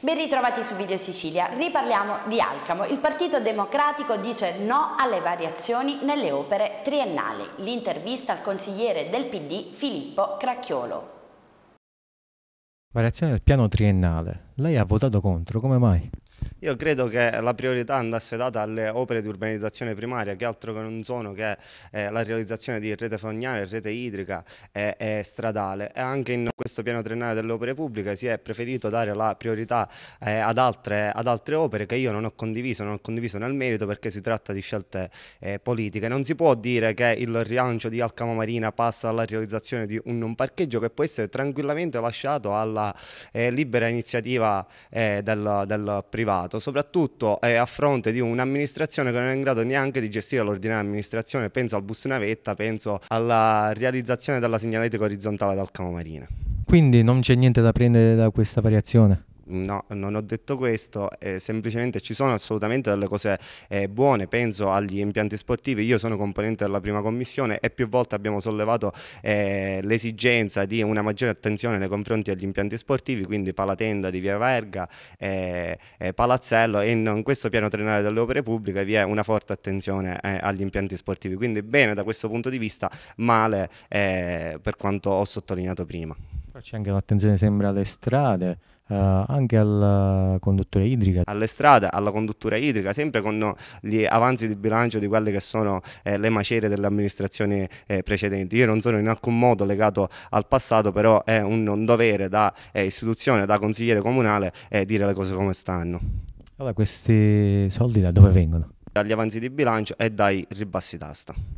Ben ritrovati su Video Sicilia, riparliamo di Alcamo. Il Partito Democratico dice no alle variazioni nelle opere triennali. L'intervista al consigliere del PD Filippo Cracchiolo. Variazione del piano triennale. Lei ha votato contro, come mai? Io credo che la priorità andasse data alle opere di urbanizzazione primaria, che altro che non sono che la realizzazione di rete fognale, rete idrica e, stradale. E anche in questo piano triennale delle opere pubbliche si è preferito dare la priorità eh, ad, altre, ad, altre, opere che io non ho condiviso, non ho condiviso nel merito perché si tratta di scelte eh, politiche. Non si può dire che il rilancio di Alcamo Marina passa alla realizzazione di un non parcheggio che può essere tranquillamente lasciato alla eh, libera iniziativa del, del privato elevato, soprattutto eh, a fronte di un'amministrazione che non è in grado neanche di gestire l'ordinaria amministrazione, penso al bus navetta, penso alla realizzazione della segnaletica orizzontale dal Marina. Quindi non c'è niente da prendere da questa variazione? no, non ho detto questo, eh, semplicemente ci sono assolutamente delle cose eh, buone, penso agli impianti sportivi, io sono componente della prima commissione e più volte abbiamo sollevato eh, l'esigenza di una maggiore attenzione nei confronti degli impianti sportivi, quindi Palatenda di Via Verga, eh, eh, Palazzello e in, in, questo piano triennale delle opere pubbliche vi è una forte attenzione eh, agli impianti sportivi, quindi bene da questo punto di vista, male per quanto ho sottolineato prima. C'è anche un'attenzione sempre alle strade, eh, anche alla eh, conduttura idrica. Alle strade, alla conduttura idrica, sempre con gli avanzi di bilancio di quelle che sono eh, le macerie delle amministrazioni eh, precedenti. Io non sono in alcun modo legato al passato, però è un, un dovere da eh, istituzione, da consigliere comunale, eh, dire le cose come stanno. Allora, questi soldi da dove vengono? Dagli avanzi di bilancio e dai ribassi d'asta.